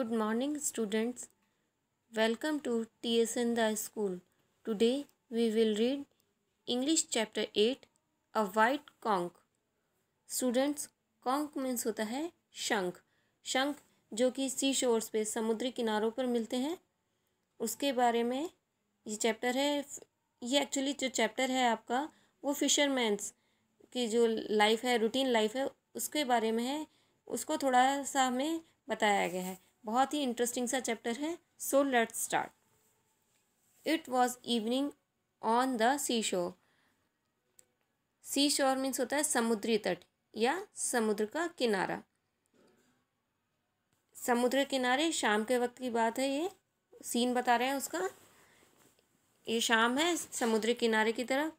Good morning students welcome to T S N the school today we will read English chapter eight a white conch students conch means होता है शंख शंख जो कि सी shores पे समुद्री किनारों पर मिलते हैं उसके बारे में ये चैप्टर है ये एक्चुअली जो चैप्टर है आपका वो फिशरमैंस की जो लाइफ है रूटीन लाइफ है उसके बारे में है उसको थोड़ा सा हमें बताया गया है बहुत ही इंटरेस्टिंग सा चैप्टर है so let start it was evening on the sea shore sea शोर मीन्स होता है समुद्री तट या समुद्र का किनारा समुद्र किनारे शाम के वक्त की बात है ये सीन बता रहे हैं उसका ये शाम है समुद्र किनारे की तरफ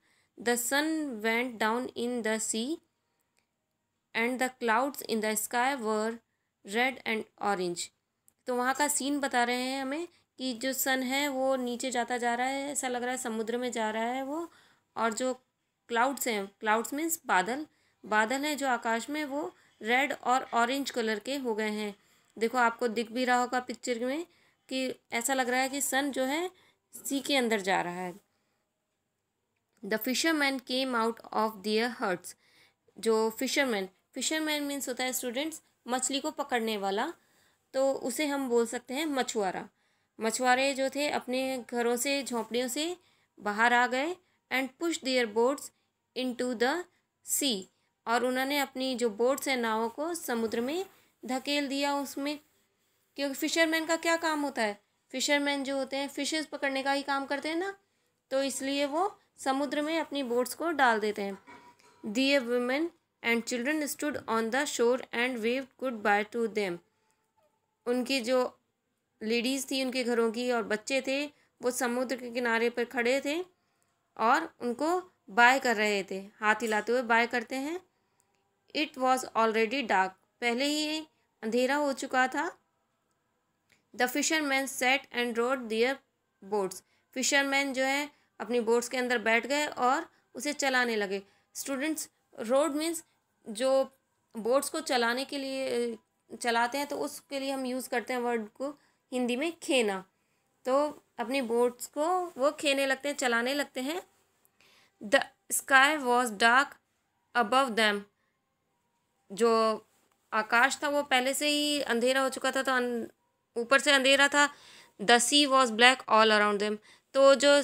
the sun went down in the sea and the clouds in the sky were red and orange तो वहाँ का सीन बता रहे हैं हमें कि जो सन है वो नीचे जाता जा रहा है ऐसा लग रहा है समुद्र में जा रहा है वो और जो क्लाउड्स हैं क्लाउड्स मीन्स बादल बादल हैं जो आकाश में वो रेड और ऑरेंज कलर के हो गए हैं देखो आपको दिख भी रहा होगा पिक्चर में कि ऐसा लग रहा है कि सन जो है सी के अंदर जा रहा है the fisherman came out of their huts जो फिशरमैन फिशरमैन मीन्स होता है स्टूडेंट्स मछली को पकड़ने वाला तो उसे हम बोल सकते हैं मछुआरा मछुआरे जो थे अपने घरों से झोंपड़ियों से बाहर आ गए and push their boats into the sea और उन्होंने अपनी जो बोट्स हैं नावों को समुद्र में धकेल दिया उसमें क्योंकि फिशरमैन का क्या काम होता है फिशरमैन जो होते हैं फिशेस पकड़ने का ही काम करते हैं ना तो इसलिए वो समुद्र में अपनी बोट्स को डाल देते हैं the women and children stood on the shore and wave goodbye to them उनकी जो लेडीज़ थी उनके घरों की और बच्चे थे वो समुद्र के किनारे पर खड़े थे और उनको बाय कर रहे थे हाथ हिलाते हुए बाय करते हैं इट वॉज ऑलरेडी डार्क पहले ही अंधेरा हो चुका था the fisherman sat and rowed their boats fisherman जो है अपनी बोट्स के अंदर बैठ गए और उसे चलाने लगे स्टूडेंट्स रोड मीन्स जो बोट्स को चलाने के लिए चलाते हैं तो उसके लिए हम यूज़ करते हैं वर्ड को हिंदी में खेना तो अपनी बोट्स को वो खेने लगते हैं चलाने लगते हैं the sky was dark above them जो आकाश था वो पहले से ही अंधेरा हो चुका था तो अं-, ऊपर से अंधेरा था the sea was black all around them तो जो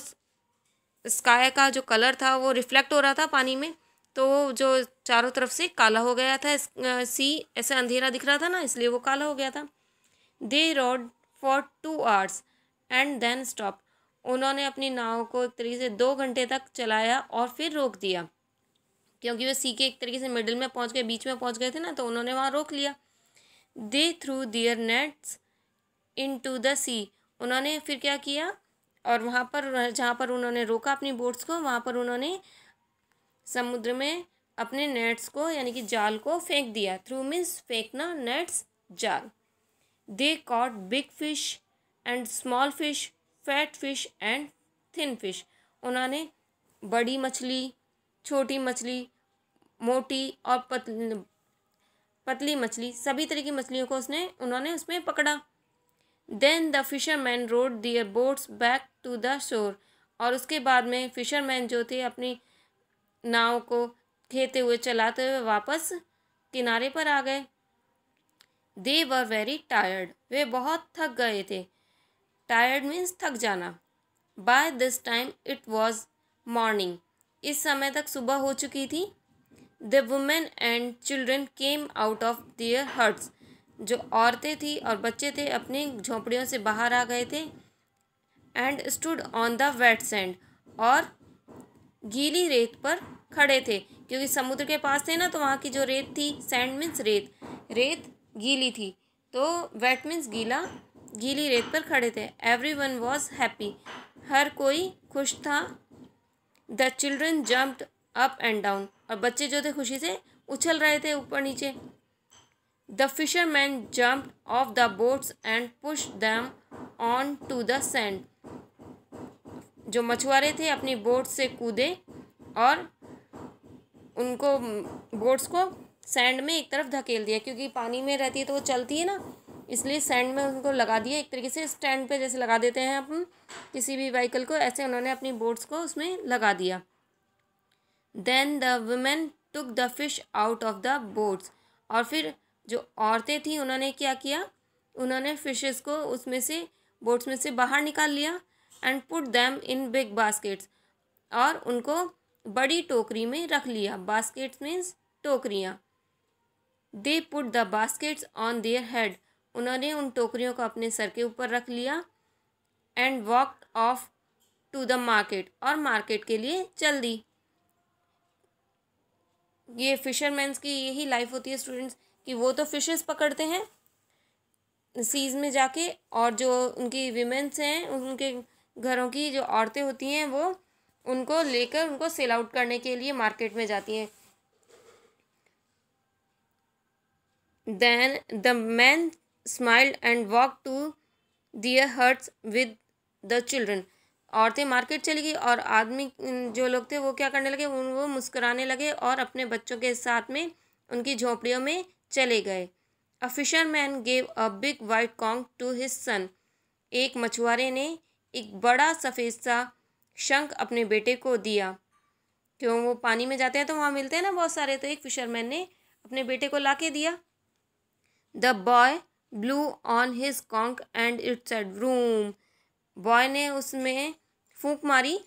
स्काई का जो कलर था वो रिफ्लेक्ट हो रहा था पानी में तो जो चारों तरफ से काला हो गया था सी ऐसे अंधेरा दिख रहा था ना इसलिए वो काला हो गया था they rowed for two hours and then stop उन्होंने अपनी नाव को एक तरीके से दो घंटे तक चलाया और फिर रोक दिया क्योंकि वे सी के एक तरीके से मिडिल में पहुंच गए बीच में पहुंच गए थे ना तो उन्होंने वहाँ रोक लिया they threw their nets into the sea उन्होंने फिर क्या किया और वहाँ पर जहाँ पर उन्होंने रोका अपनी बोट्स को वहाँ पर उन्होंने समुद्र में अपने नेट्स को यानी कि जाल को फेंक दिया थ्रू मीन्स फेंकना नेट्स जाल they caught big fish and small fish fat fish and thin fish उन्होंने बड़ी मछली छोटी मछली मोटी और पतली पतली मछली सभी तरह की मछलियों को उसने उन्होंने उसमें पकड़ा then the fisherman rowed their boats back to the shore और उसके बाद में फिशरमैन जो थे अपनी नाव को खेते हुए चलाते हुए वापस किनारे पर आ गए दे वर वेरी टायर्ड वे बहुत थक गए थे टायर्ड मीन्स थक जाना by this time it was morning इस समय तक सुबह हो चुकी थी the women and children came out of their huts जो औरतें थी और बच्चे थे अपनी झोंपड़ियों से बाहर आ गए थे and stood on the wet sand और गीली रेत पर खड़े थे क्योंकि समुद्र के पास थे ना तो वहाँ की जो रेत थी सैंड मीन्स रेत रेत गीली थी तो वेट मीन्स गीला गीली रेत पर खड़े थे एवरी वन वॉज हैप्पी हर कोई खुश था the children jumped up and down और बच्चे जो थे खुशी से उछल रहे थे ऊपर नीचे the fisherman jump off the boats and push them onto the sand जो मछुआरे थे अपनी बोट से कूदे और उनको बोट्स को सैंड में एक तरफ धकेल दिया क्योंकि पानी में रहती है तो वो चलती है ना इसलिए सैंड में उनको लगा दिया एक तरीके से स्टैंड पे जैसे लगा देते हैं अपन किसी भी व्हीकल को ऐसे उन्होंने अपनी बोट्स को उसमें लगा दिया then the women took the fish out of the boats और फिर जो औरतें थीं उन्होंने क्या किया उन्होंने फिशेस को उसमें से बोट्स में से बाहर निकाल लिया and put them in big baskets और उनको बड़ी टोकरी में रख लिया बास्केट्स मीन्स टोकरियाँ they put the baskets on their head उन्होंने उन टोकरियों को अपने सर के ऊपर रख लिया and walk off to the market और मार्केट के लिए चल दी ये फिशरमैन्स की यही लाइफ होती है स्टूडेंट्स कि वो तो फिशेस पकड़ते हैं सीज में जाके और जो उनकी वीमेंस हैं उनके घरों की जो औरतें होती हैं वो उनको लेकर उनको सेल आउट करने के लिए मार्केट में जाती हैं then the man smiled and walk to their huts with the children औरतें मार्केट चली गई और आदमी जो लोग थे वो क्या करने लगे उन वो मुस्कुराने लगे और अपने बच्चों के साथ में उनकी झोपड़ियों में चले गए a fisherman gave a big white conch to his son एक मछुआरे ने एक बड़ा सफ़ेद सा शंख अपने बेटे को दिया क्यों वो पानी में जाते हैं तो वहाँ मिलते हैं ना बहुत सारे तो एक फिशरमैन ने अपने बेटे को ला के दिया the boy blew on his conch and it's एड रूम बॉय ने उसमें फूंक मारी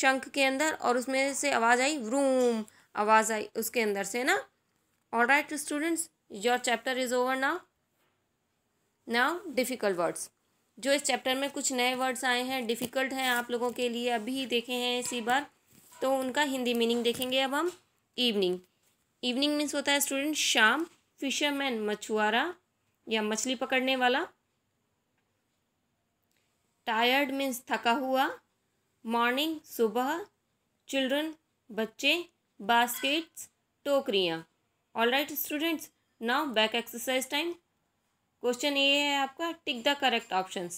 शंख के अंदर और उसमें से आवाज़ आई रूम आवाज़ आई उसके अंदर से ना all right students your chapter is over now now difficult words जो इस चैप्टर में कुछ नए वर्ड्स आए हैं डिफ़िकल्ट हैं आप लोगों के लिए अभी देखे हैं इसी बार तो उनका हिंदी मीनिंग देखेंगे अब हम इवनिंग इवनिंग मीन्स होता है स्टूडेंट शाम फिशरमैन मछुआरा या मछली पकड़ने वाला टायर्ड मीन्स थका हुआ मॉर्निंग सुबह चिल्ड्रन बच्चे बास्केट्स टोकरियाँ all right students now back exercise time question A है आपका tick the correct option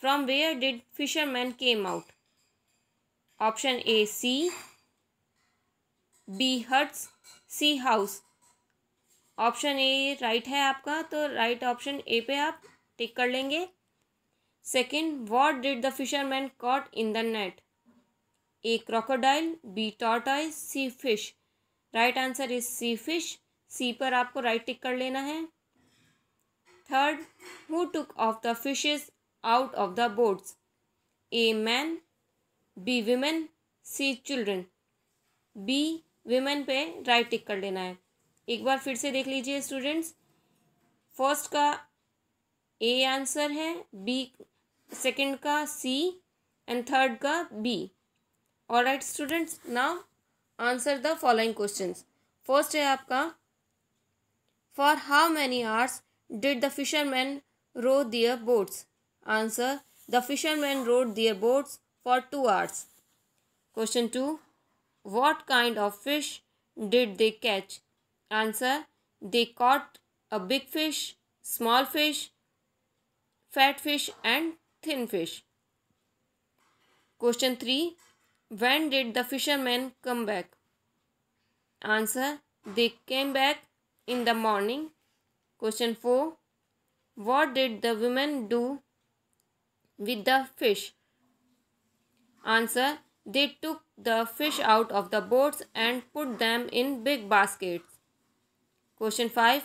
from where did fisherman came out option A sea B huts C house option A right है आपका तो right option A पे आप tick कर लेंगे second what did the fisherman caught in the net A crocodile B tortoise C fish right answer is C fish C पर आपको right right tick कर लेना है third who took off the fishes out of the boats A man B Women C children B women पे right tick कर लेना है एक बार फिर से देख लीजिए स्टूडेंट्स फर्स्ट का ए आंसर है बी सेकेंड का सी एंड थर्ड का बी और right students now answer the following question first है आपका for how many hours Did the fishermen row their boats? Answer. The fishermen rowed their boats for 2 hours. Question 2. What kind of fish did they catch? Answer. They caught a big fish, small fish, fat fish and thin fish. Question 3. When did the fishermen come back? Answer. They came back in the morning question four what did the women do with the fish answer they took the fish out of the boats and put them in big basket question five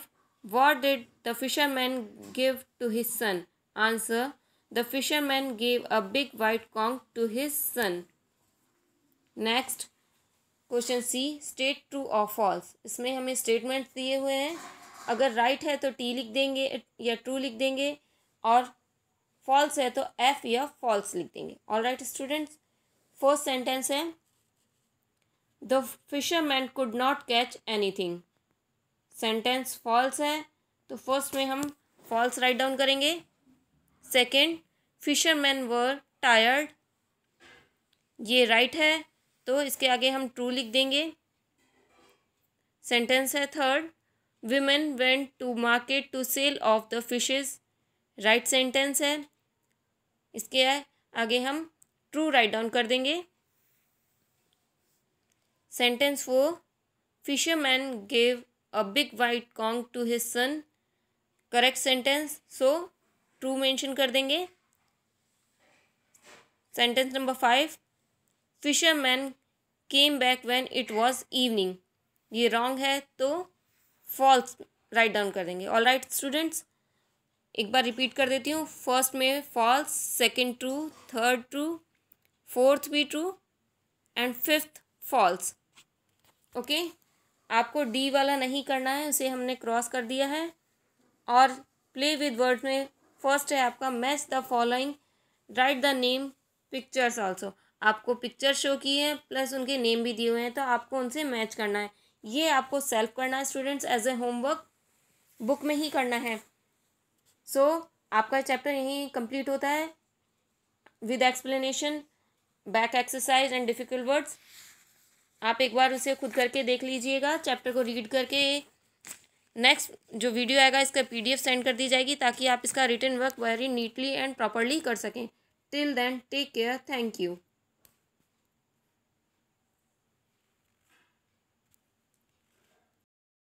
what did the fisherman give to his son answer the fisherman give a big white conch to his son next question C state true of false इसमें हमें statements दिए हुए हैं अगर right है तो T लिख देंगे या ट्रू लिख देंगे और फॉल्स है तो एफ या फॉल्स लिख देंगे all right students first sentence है the fisherman could not catch anything sentence false है तो फर्स्ट में हम फॉल्स राइट डाउन करेंगे सेकेंड फिशरमैन वर टायर्ड ये राइट right है तो इसके आगे हम ट्रू लिख देंगे सेंटेंस है third women went to market to sell of the fishes right sentence है इसके आगे हम ट्रू राइट डाउन कर देंगे sentence four fisherman gave a big white conch to his son correct sentence so true mention कर देंगे sentence number five fisherman came back when it was evening ये wrong है तो फॉल्स राइट डाउन कर देंगे all right students एक बार repeat कर देती हूँ फर्स्ट में false second true third true fourth भी true and fifth false okay आपको डी वाला नहीं करना है उसे हमने क्रॉस कर दिया है और प्ले विद वर्ड में फर्स्ट है आपका match the following right the name pictures also आपको पिक्चर शो किए हैं प्लस उनके नेम भी दिए हुए हैं तो आपको उनसे मैच करना है ये आपको सेल्फ करना है students as a homework book में ही करना है सो so, आपका चैप्टर यहीं कंप्लीट होता है with explanation back exercise and difficult words आप एक बार उसे खुद करके देख लीजिएगा चैप्टर को रीड करके नेक्स्ट जो वीडियो आएगा इसका पीडीएफ सेंड कर दी जाएगी ताकि आप इसका written work very neatly and properly कर सकें till then take care thank you